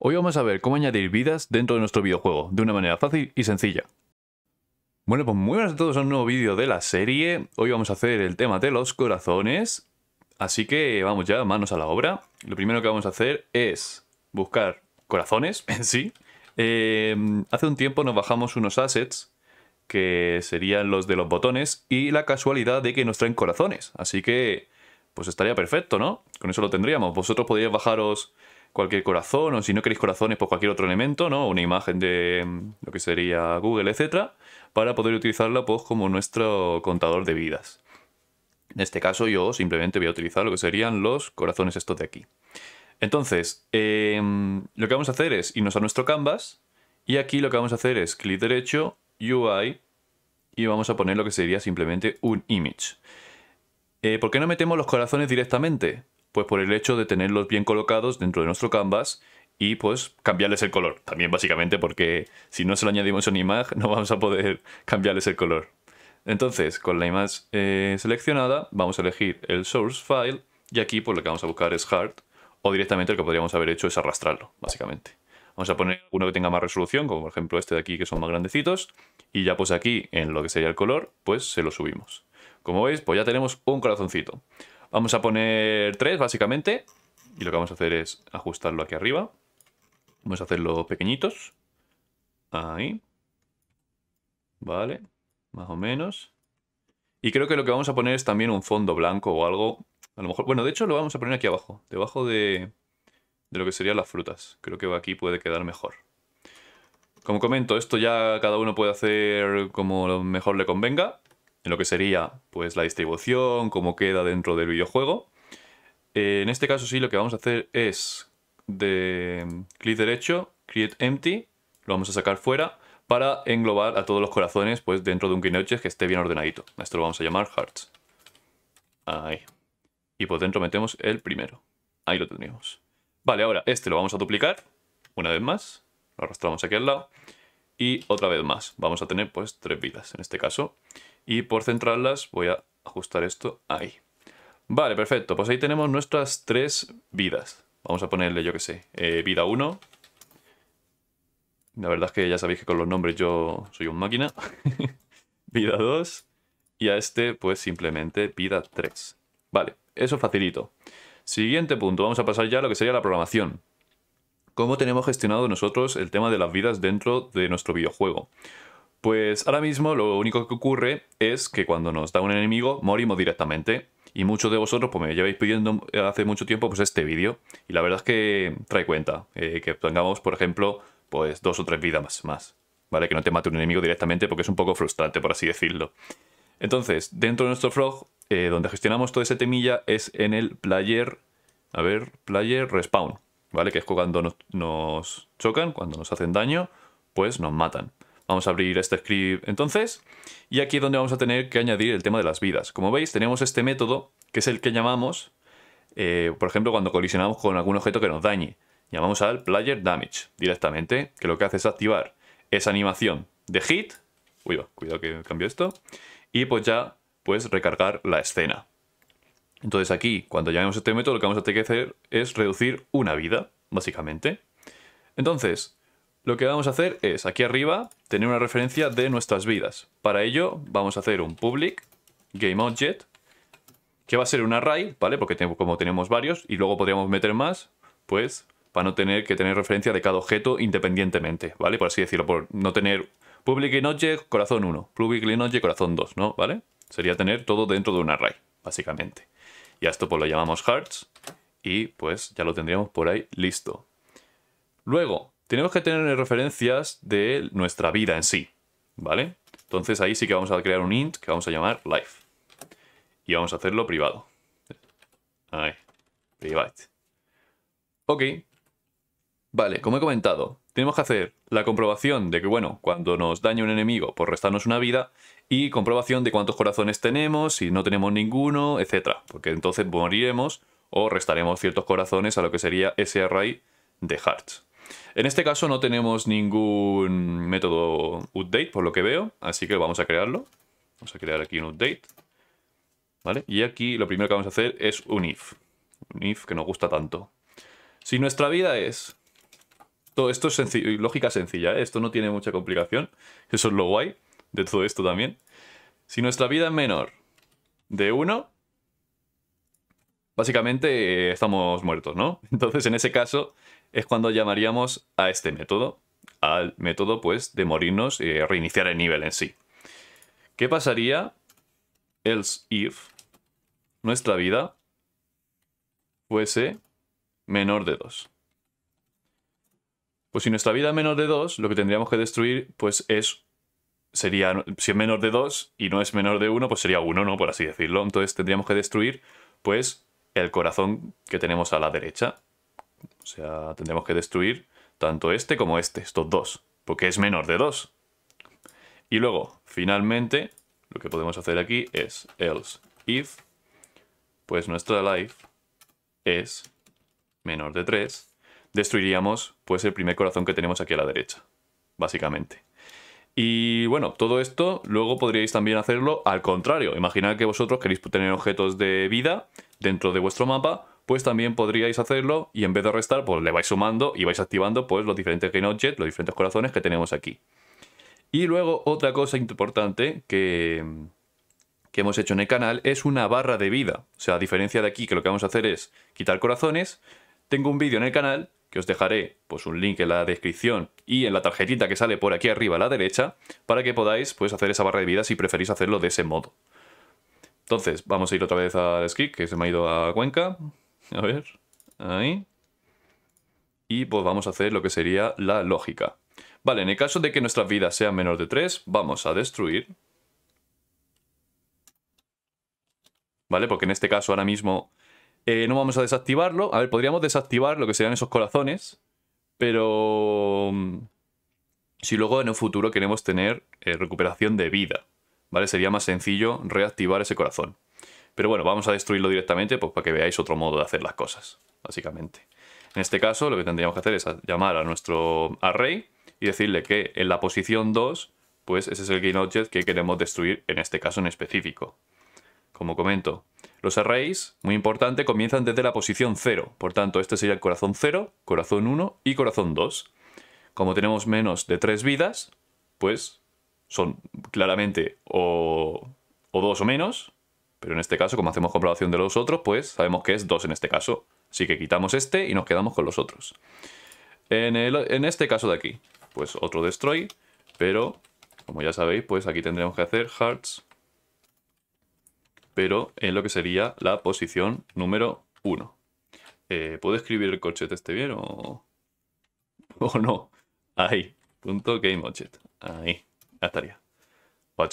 Hoy vamos a ver cómo añadir vidas dentro de nuestro videojuego, de una manera fácil y sencilla. Bueno, pues muy buenas a todos a un nuevo vídeo de la serie. Hoy vamos a hacer el tema de los corazones. Así que vamos ya, manos a la obra. Lo primero que vamos a hacer es buscar corazones en sí. Em, hace un tiempo nos bajamos unos assets, que serían los de los botones, y la casualidad de que nos traen corazones. Así que, pues estaría perfecto, ¿no? Con eso lo tendríamos. Vosotros podríais bajaros cualquier corazón, o si no queréis corazones, pues cualquier otro elemento, ¿no? Una imagen de mm, lo que sería Google, etcétera, para poder utilizarla pues, como nuestro contador de vidas. En este caso yo simplemente voy a utilizar lo que serían los corazones estos de aquí. Entonces, em, lo que vamos a hacer es irnos a nuestro canvas y aquí lo que vamos a hacer es clic derecho, UI y vamos a poner lo que sería simplemente un image. Eh, ¿Por qué no metemos los corazones directamente? pues por el hecho de tenerlos bien colocados dentro de nuestro canvas y pues cambiarles el color. También básicamente porque si no se lo añadimos a una imagen no vamos a poder cambiarles el color. Entonces con la imagen eh, seleccionada vamos a elegir el source file y aquí pues lo que vamos a buscar es hard o directamente lo que podríamos haber hecho es arrastrarlo básicamente. Vamos a poner uno que tenga más resolución, como por ejemplo este de aquí que son más grandecitos, y ya pues aquí en lo que sería el color, pues se lo subimos. Como veis, pues ya tenemos un corazoncito. Vamos a poner tres, básicamente. Y lo que vamos a hacer es ajustarlo aquí arriba. Vamos a hacerlo pequeñitos. Ahí. Vale. Más o menos. Y creo que lo que vamos a poner es también un fondo blanco o algo. A lo mejor. Bueno, de hecho lo vamos a poner aquí abajo. Debajo de, de lo que serían las frutas. Creo que aquí puede quedar mejor. Como comento, esto ya cada uno puede hacer como mejor le convenga en lo que sería pues la distribución, cómo queda dentro del videojuego. Eh, en este caso sí lo que vamos a hacer es de clic derecho, create empty, lo vamos a sacar fuera para englobar a todos los corazones pues dentro de un Kinoches que esté bien ordenadito. Esto lo vamos a llamar hearts. Ahí. Y por dentro metemos el primero. Ahí lo tenemos. Vale, ahora este lo vamos a duplicar una vez más. Lo arrastramos aquí al lado. Y otra vez más. Vamos a tener pues tres vidas en este caso. Y por centrarlas voy a ajustar esto ahí. Vale, perfecto. Pues ahí tenemos nuestras tres vidas. Vamos a ponerle, yo qué sé, eh, vida 1. La verdad es que ya sabéis que con los nombres yo soy un máquina. vida 2. Y a este, pues simplemente vida 3. Vale, eso facilito. Siguiente punto, vamos a pasar ya a lo que sería la programación. ¿Cómo tenemos gestionado nosotros el tema de las vidas dentro de nuestro videojuego? Pues ahora mismo lo único que ocurre es que cuando nos da un enemigo morimos directamente. Y muchos de vosotros pues me lleváis pidiendo hace mucho tiempo pues este vídeo. Y la verdad es que trae cuenta. Eh, que tengamos, por ejemplo, pues dos o tres vidas más, más. ¿Vale? Que no te mate un enemigo directamente porque es un poco frustrante, por así decirlo. Entonces, dentro de nuestro frog, eh, donde gestionamos toda ese temilla es en el player... A ver, player respawn. ¿Vale? Que es cuando nos chocan, cuando nos hacen daño, pues nos matan. Vamos a abrir este script entonces, y aquí es donde vamos a tener que añadir el tema de las vidas. Como veis, tenemos este método, que es el que llamamos, eh, por ejemplo, cuando colisionamos con algún objeto que nos dañe. Llamamos al player damage directamente, que lo que hace es activar esa animación de hit. Uy, cuidado que cambio esto. Y pues ya, pues recargar la escena. Entonces aquí, cuando llamemos este método, lo que vamos a tener que hacer es reducir una vida, básicamente. Entonces, lo que vamos a hacer es, aquí arriba, tener una referencia de nuestras vidas. Para ello vamos a hacer un public GameObject, que va a ser un array, ¿vale? Porque como tenemos varios y luego podríamos meter más, pues para no tener que tener referencia de cada objeto independientemente, ¿vale? Por así decirlo, por no tener public GameObject corazón 1, public GameObject corazón 2, ¿no? ¿Vale? Sería tener todo dentro de un array, básicamente. Y a esto pues lo llamamos hearts y pues ya lo tendríamos por ahí listo. Luego, tenemos que tener referencias de nuestra vida en sí, ¿vale? Entonces ahí sí que vamos a crear un int que vamos a llamar life. Y vamos a hacerlo privado. Ahí, private. Ok. Vale, como he comentado, tenemos que hacer la comprobación de que, bueno, cuando nos daña un enemigo por restarnos una vida, y comprobación de cuántos corazones tenemos, si no tenemos ninguno, etc. Porque entonces moriremos o restaremos ciertos corazones a lo que sería ese array de hearts. En este caso no tenemos ningún método update, por lo que veo, así que vamos a crearlo. Vamos a crear aquí un update. ¿Vale? Y aquí lo primero que vamos a hacer es un if. Un if que nos gusta tanto. Si nuestra vida es... Todo esto es lógica sencilla, ¿eh? esto no tiene mucha complicación. Eso es lo guay de todo esto también. Si nuestra vida es menor de 1, básicamente eh, estamos muertos, ¿no? Entonces, en ese caso, es cuando llamaríamos a este método, al método pues de morirnos y reiniciar el nivel en sí. ¿Qué pasaría else if nuestra vida fuese menor de 2? Pues si nuestra vida es menor de 2, lo que tendríamos que destruir pues es sería si es menor de 2 y no es menor de 1, pues sería 1, no por así decirlo. Entonces tendríamos que destruir pues el corazón que tenemos a la derecha, o sea, tendremos que destruir tanto este como este, estos dos, porque es menor de 2. Y luego, finalmente, lo que podemos hacer aquí es else if, pues nuestra life es menor de 3, destruiríamos pues el primer corazón que tenemos aquí a la derecha, básicamente. Y bueno, todo esto luego podríais también hacerlo al contrario. Imaginad que vosotros queréis tener objetos de vida dentro de vuestro mapa, pues también podríais hacerlo y en vez de restar, pues le vais sumando y vais activando pues los diferentes Game los diferentes corazones que tenemos aquí. Y luego otra cosa importante que, que hemos hecho en el canal es una barra de vida. O sea, a diferencia de aquí que lo que vamos a hacer es quitar corazones, tengo un vídeo en el canal que os dejaré pues un link en la descripción y en la tarjetita que sale por aquí arriba a la derecha para que podáis pues hacer esa barra de vida si preferís hacerlo de ese modo. Entonces, vamos a ir otra vez al skip, que se me ha ido a Cuenca. A ver, ahí. Y pues vamos a hacer lo que sería la lógica. Vale, en el caso de que nuestras vidas sean menor de 3, vamos a destruir. Vale, porque en este caso ahora mismo eh, no vamos a desactivarlo. A ver, podríamos desactivar lo que serían esos corazones, pero... Mm, si luego en un futuro queremos tener eh, recuperación de vida, ¿vale? Sería más sencillo reactivar ese corazón. Pero bueno, vamos a destruirlo directamente pues, para que veáis otro modo de hacer las cosas, básicamente. En este caso, lo que tendríamos que hacer es llamar a nuestro array y decirle que en la posición 2, pues ese es el GainObject que queremos destruir en este caso en específico. Como comento, los arrays, muy importante, comienzan desde la posición 0. Por tanto, este sería el corazón 0, corazón 1 y corazón 2. Como tenemos menos de 3 vidas, pues son claramente o, o o menos, pero en este caso, como hacemos comprobación de los otros, pues sabemos que es 2 en este caso. Así que quitamos este y nos quedamos con los otros. En, este caso de aquí, pues otro destroy, pero como ya sabéis, pues aquí tendremos que hacer hearts, pero en lo que sería la posición número 1. Eh, ¿Puedo escribir el corchete este bien o, no? Ahí, punto game object. Ahí, ya estaría. ¿O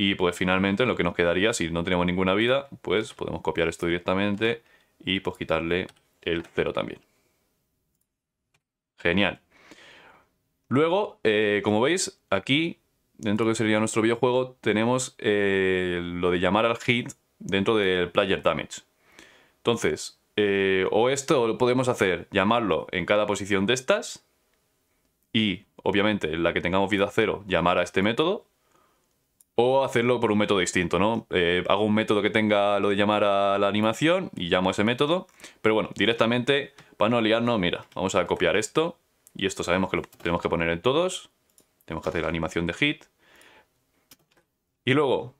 y pues finalmente lo que nos quedaría, si no tenemos ninguna vida, pues podemos copiar esto directamente y pues quitarle el 0 también. Genial. Luego, eh, como veis, aquí, dentro que sería nuestro videojuego, tenemos eh, lo de llamar al hit dentro del player damage. Entonces, eh, o esto lo podemos hacer, llamarlo en cada posición de estas, y obviamente en la que tengamos vida cero, llamar a este método, o hacerlo por un método distinto, ¿no? Eh, hago un método que tenga lo de llamar a la animación y llamo ese método. Pero bueno, directamente, para no liarnos, mira, vamos a copiar esto. Y esto sabemos que lo tenemos que poner en todos. Tenemos que hacer la animación de hit. Y luego,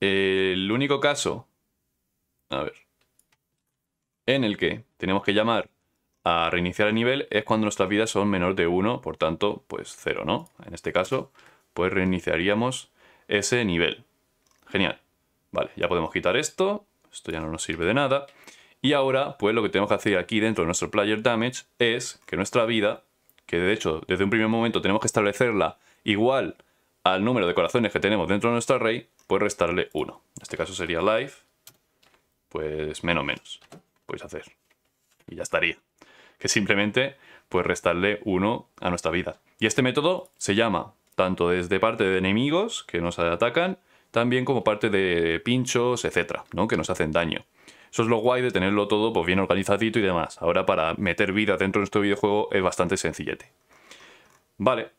el único caso, a ver, en el que tenemos que llamar a reiniciar el nivel es cuando nuestras vidas son menor de 1, por tanto, pues 0, ¿no? En este caso, pues reiniciaríamos ese nivel. Genial. Vale, ya podemos quitar esto, esto ya no nos sirve de nada. Y ahora, pues lo que tenemos que hacer aquí dentro de nuestro player damage es que nuestra vida, que de hecho desde un primer momento tenemos que establecerla igual al número de corazones que tenemos dentro de nuestro array, pues restarle 1. En este caso sería life, pues menos menos. Podéis hacer. Y ya estaría. Que simplemente, pues restarle 1 a nuestra vida. Y este método se llama tanto desde parte de enemigos que nos atacan, también como parte de pinchos, etcétera, ¿no? que nos hacen daño. Eso es lo guay de tenerlo todo pues, bien organizadito y demás. Ahora para meter vida dentro de nuestro videojuego es bastante sencillete. Vale,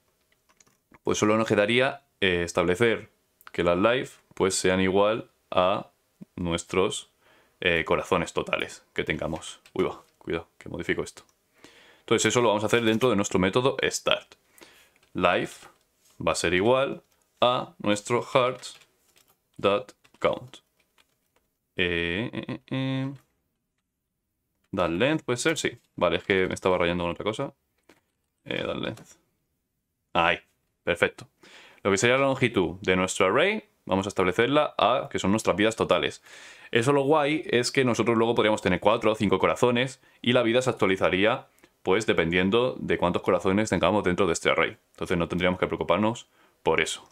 pues solo nos quedaría eh, establecer que las live pues, sean igual a nuestros eh, corazones totales que tengamos. Uy, va, cuidado, que modifico esto. Entonces eso lo vamos a hacer dentro de nuestro método start. Life va a ser igual a nuestro hearts.count. Eh, eh, eh, eh. length puede ser, sí. Vale, es que me estaba rayando con otra cosa. Dal length. Ahí, perfecto. Lo que sería la longitud de nuestro array, vamos a establecerla a que son nuestras vidas totales. Eso lo guay es que nosotros luego podríamos tener cuatro o cinco corazones y la vida se actualizaría pues dependiendo de cuántos corazones tengamos dentro de este array. Entonces no tendríamos que preocuparnos por eso.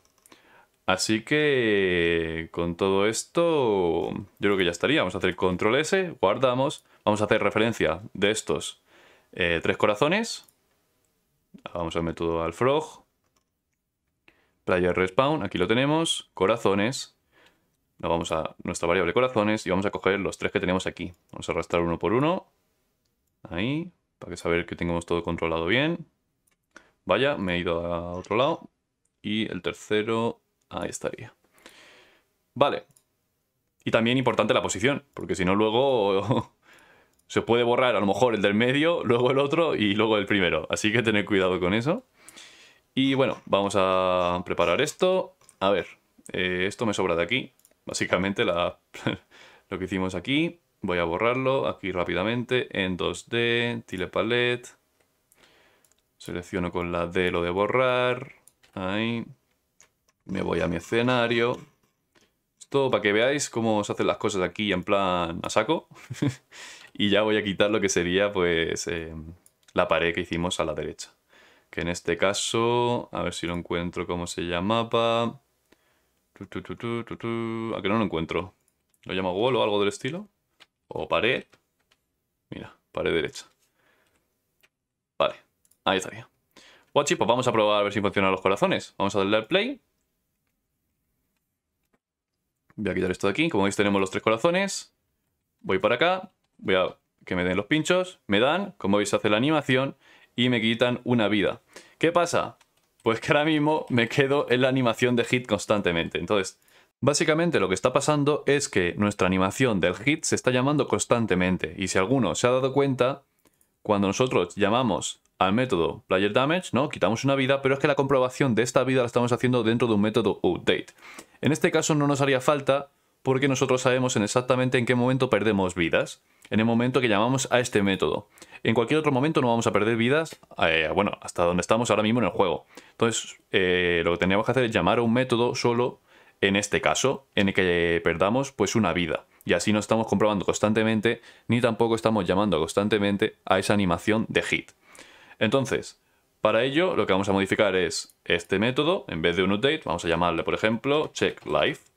Así que con todo esto yo creo que ya estaría. Vamos a hacer control S, guardamos, vamos a hacer referencia de estos eh, tres corazones. Vamos al método al frog, player respawn, aquí lo tenemos, corazones. vamos a nuestra variable corazones y vamos a coger los tres que tenemos aquí. Vamos a arrastrar uno por uno. Ahí, para que saber que tengamos todo controlado bien. Vaya, me he ido a otro lado. Y el tercero, ahí estaría. Vale. Y también importante la posición, porque si no luego se puede borrar a lo mejor el del medio, luego el otro y luego el primero. Así que tener cuidado con eso. Y bueno, vamos a preparar esto. A ver, eh, esto me sobra de aquí. Básicamente lo que hicimos aquí. Voy a borrarlo aquí rápidamente en 2D, Tile Palette, Selecciono con la D lo de borrar. Ahí. Me voy a mi escenario. Esto para que veáis cómo se hacen las cosas aquí en plan a saco. y ya voy a quitar lo que sería pues em, la pared que hicimos a la derecha. Que en este caso, a ver si lo encuentro cómo se llama mapa. ¿A que no lo encuentro? ¿Lo llamo Wall o algo del estilo? o pared. Mira, pared derecha. Vale, ahí estaría. Guachi, pues vamos a probar a ver si funcionan los corazones. Vamos a darle al play. Voy a quitar esto de aquí. Como veis tenemos los tres corazones. Voy para acá. Voy a que me den los pinchos. Me dan, como veis hace la animación. Y me quitan una vida. ¿Qué pasa? Pues que ahora mismo me quedo en la animación de hit constantemente. Entonces, Básicamente lo que está pasando es que nuestra animación del hit se está llamando constantemente y si alguno se ha dado cuenta, cuando nosotros llamamos al método player damage, ¿no? Quitamos una vida, pero es que la comprobación de esta vida la estamos haciendo dentro de un método update. En este caso no nos haría falta porque nosotros sabemos en exactamente en qué momento perdemos vidas, en el momento que llamamos a este método. En cualquier otro momento no vamos a perder vidas, eh, bueno, hasta donde estamos ahora mismo en el juego. Entonces, eh, lo que tendríamos que hacer es llamar a un método solo en este caso, en el que perdamos pues una vida. Y así no estamos comprobando constantemente, ni tampoco estamos llamando constantemente a esa animación de hit. Entonces, para ello lo que vamos a modificar es este método, en vez de un update, vamos a llamarle por ejemplo check life.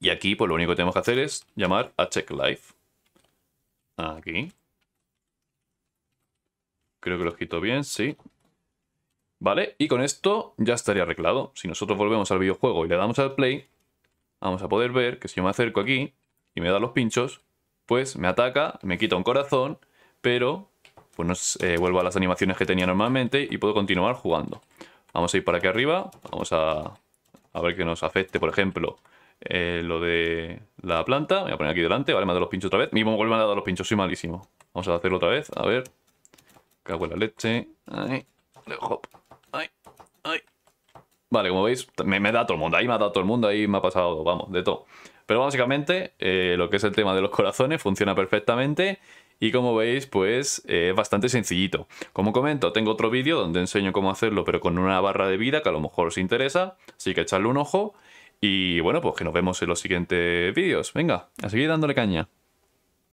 Y aquí pues lo único que tenemos que hacer es llamar a check life. Aquí. Creo que lo quito bien, sí. ¿Vale? Y con esto ya estaría arreglado. Si nosotros volvemos al videojuego y le damos al play, vamos a poder ver que si yo me acerco aquí y me da los pinchos, pues me ataca, me quita un corazón, pero pues nos, eh, vuelvo a las animaciones que tenía normalmente y puedo continuar jugando. Vamos a ir para aquí arriba, vamos a, a ver que nos afecte, por ejemplo, eh, lo de la planta. Me voy a poner aquí delante, vale, me ha dado los pinchos otra vez. mismo me ha a los pinchos, soy malísimo. Vamos a hacerlo otra vez, a ver. Cago en la leche. Ahí. Hop. Vale, como veis, me, me, da todo el mundo, ahí me ha dado todo el mundo, ahí me ha pasado, vamos, de todo. Pero básicamente, eh, lo que es el tema de los corazones funciona perfectamente y como veis, pues eh, es bastante sencillito. Como comento, tengo otro vídeo donde enseño cómo hacerlo, pero con una barra de vida que a lo mejor os interesa, así que echarle un ojo. Y bueno, pues que nos vemos en los siguientes vídeos. Venga, a seguir dándole caña.